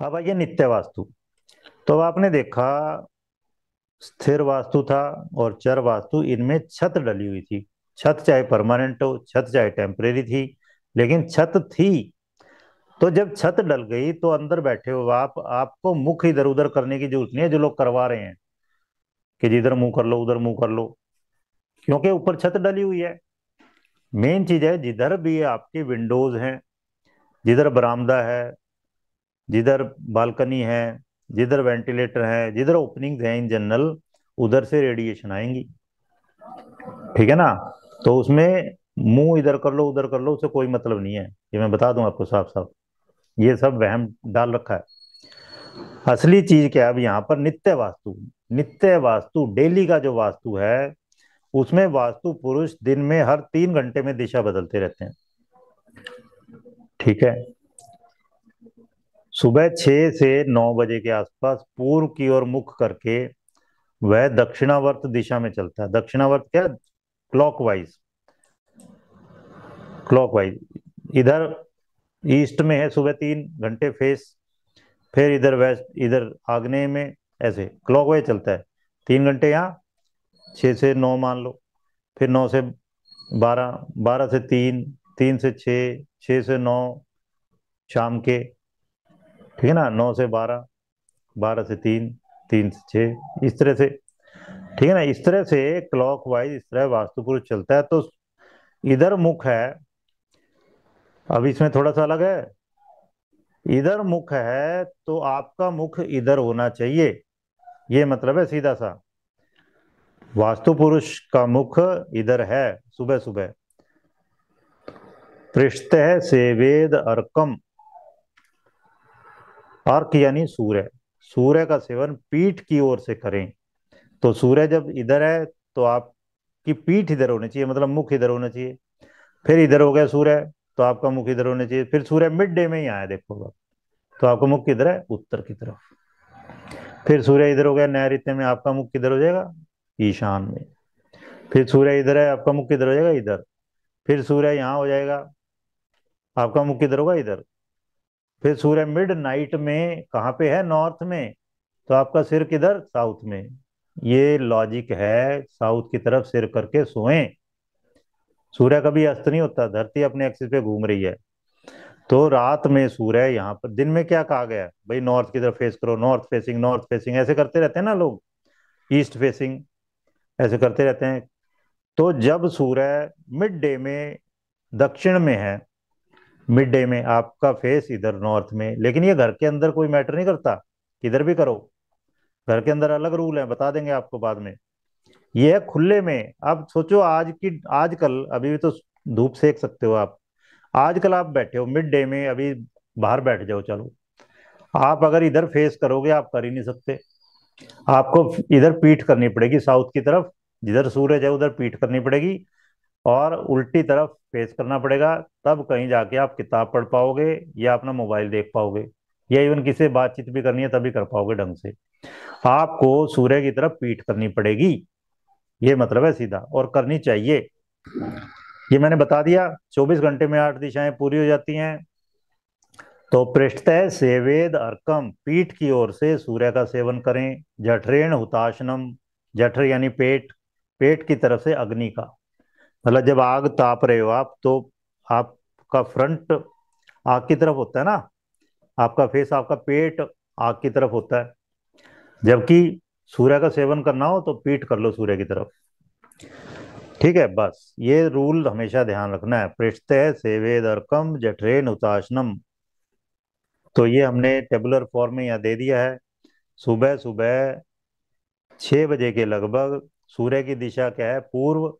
अब आइए नित्य वास्तु तो आपने देखा स्थिर वास्तु था और चर वास्तु इनमें छत डली हुई थी छत चाहे परमानेंट हो छत चाहे टेम्परेरी थी लेकिन छत थी तो जब छत डल गई तो अंदर बैठे हो आप आपको मुख इधर उधर करने की जरूरत नहीं है जो लोग करवा रहे हैं कि जिधर मुंह कर लो उधर मुंह कर लो क्योंकि ऊपर छत डली हुई है मेन चीज है जिधर भी आपके विंडोज हैं जिधर बरामदा है जिधर बालकनी है जिधर वेंटिलेटर है जिधर ओपनिंग है इन जनरल उधर से रेडिएशन आएंगी ठीक है ना तो उसमें मुंह इधर कर लो उधर कर लो उससे कोई मतलब नहीं है ये मैं बता दूं आपको साफ साफ ये सब वहम डाल रखा है असली चीज क्या है अब यहाँ पर नित्य वास्तु नित्य वास्तु डेली का जो वास्तु है उसमें वास्तु पुरुष दिन में हर तीन घंटे में दिशा बदलते रहते हैं ठीक है सुबह छः से नौ बजे के आसपास पूर्व की ओर मुख करके वह दक्षिणावर्त दिशा में चलता है दक्षिणावर्त क्या क्लॉकवाइज क्लॉकवाइज इधर ईस्ट में है सुबह तीन घंटे फेस फिर इधर वेस्ट इधर आग्नेय में ऐसे क्लॉकवाइज चलता है तीन घंटे यहाँ छः से नौ मान लो फिर नौ से बारह बारह से तीन तीन से छः छः से नौ शाम के ठीक है ना नौ से बारह बारह से तीन तीन से छः इस तरह से ठीक है ना इस तरह से क्लॉक वाइज इस तरह वास्तुपुरुष चलता है तो इधर मुख है अब इसमें थोड़ा सा अलग है इधर मुख है तो आपका मुख इधर होना चाहिए ये मतलब है सीधा सा वास्तु पुरुष का मुख इधर है सुबह सुबह पृष्ठ है वेद अर्कम अर्क यानी सूर्य सूर्य का सेवन पीठ की ओर से करें तो सूर्य जब इधर है तो आपकी पीठ इधर होनी चाहिए मतलब मुख इधर होना चाहिए फिर इधर हो गया सूर्य तो आपका मुख इधर होना चाहिए फिर सूर्य मिड डे में ही आया देखो देखोगा तो आपका मुख किधर है उत्तर की तरफ फिर सूर्य इधर हो गया नैत्य में आपका मुख किधर हो जाएगा ईशान में फिर सूर्य इधर है आपका मुख किधर हो जाएगा इधर फिर सूर्य यहाँ हो जाएगा आपका मुख किधर होगा इधर फिर सूर्य मिड नाइट में कहाँ पे है नॉर्थ में तो आपका सिर किधर साउथ में ये लॉजिक है साउथ की तरफ सिर करके सोए सूर्य कभी अस्त नहीं होता धरती अपने एक्सिस पे घूम रही है तो रात में सूर्य यहाँ पर दिन में क्या कहा गया भाई नॉर्थ की तरफ फेस करो नॉर्थ फेसिंग नॉर्थ फेसिंग ऐसे करते रहते हैं ना लोग ईस्ट फेसिंग ऐसे करते रहते हैं तो जब सूर्य मिड डे में दक्षिण में है मिड डे में आपका फेस इधर नॉर्थ में लेकिन ये घर के अंदर कोई मैटर नहीं करता इधर भी करो घर के अंदर अलग रूल है बता देंगे आपको बाद में ये खुले में आप सोचो आज की आजकल अभी भी तो धूप सेक सकते हो आप आजकल आप बैठे हो मिड डे में अभी बाहर बैठ जाओ चलो आप अगर इधर फेस करोगे आप कर ही नहीं सकते आपको इधर पीठ करनी पड़ेगी साउथ की तरफ जिधर सूरज है उधर पीठ करनी पड़ेगी और उल्टी तरफ फेस करना पड़ेगा तब कहीं जाके आप किताब पढ़ पाओगे या अपना मोबाइल देख पाओगे या इवन किसी बातचीत भी करनी है तभी कर पाओगे ढंग से आपको सूर्य की तरफ पीठ करनी पड़ेगी ये मतलब है सीधा और करनी चाहिए ये मैंने बता दिया 24 घंटे में आठ दिशाएं पूरी हो जाती हैं तो पृष्ठ सेवेद अर्कम पीठ की ओर से सूर्य का सेवन करें जठरेण हुताशनम जठर यानी पेट पेट की तरफ से अग्नि का मतलब जब आग ताप रहे हो आप तो आपका फ्रंट आग की तरफ होता है ना आपका फेस आपका पेट आग की तरफ होता है जबकि सूर्य का सेवन करना हो तो पीठ कर लो सूर्य की तरफ ठीक है बस ये रूल हमेशा ध्यान रखना है पृष्ठ सेवे दरकम जठरे नुताशनम तो ये हमने टेबुलर फॉर्म में यहाँ दे दिया है सुबह सुबह छः बजे के लगभग सूर्य की दिशा क्या है पूर्व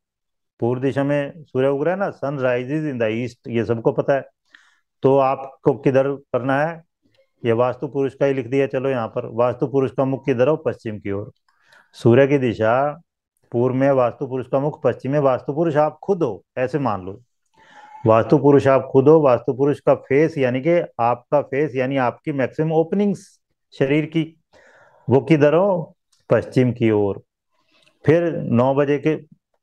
पूर्व दिशा में सूर्य उग रहा है ना sun rises in the east ये सबको पता है तो आपको किधर करना है ये वास्तु पुरुष का ही लिख दिया चलो यहाँ पर वास्तु पुरुष का मुख किधर हो पश्चिम की ओर सूर्य की दिशा पूर्व में वास्तु पुरुष का मुख पश्चिम में वास्तु पुरुष आप खुद हो ऐसे मान लो वास्तु पुरुष आप खुद हो वास्तु पुरुष का फेस यानी कि आपका फेस यानी आपकी मैक्सिमम ओपनिंग शरीर की वो किधर हो पश्चिम की ओर फिर नौ बजे के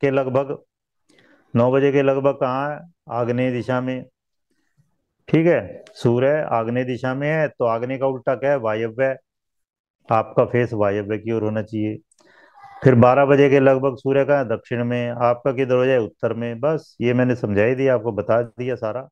के लगभग नौ बजे के लगभग कहाँ है आग्नेय दिशा में ठीक है सूर्य आग्नेय दिशा में है तो आग्नेय का उल्टा क्या है वायव्य आपका फेस वायव्य की ओर होना चाहिए फिर 12 बजे के लगभग सूर्य का दक्षिण में आपका किधर हो जाए उत्तर में बस ये मैंने समझाई दिया आपको बता दिया सारा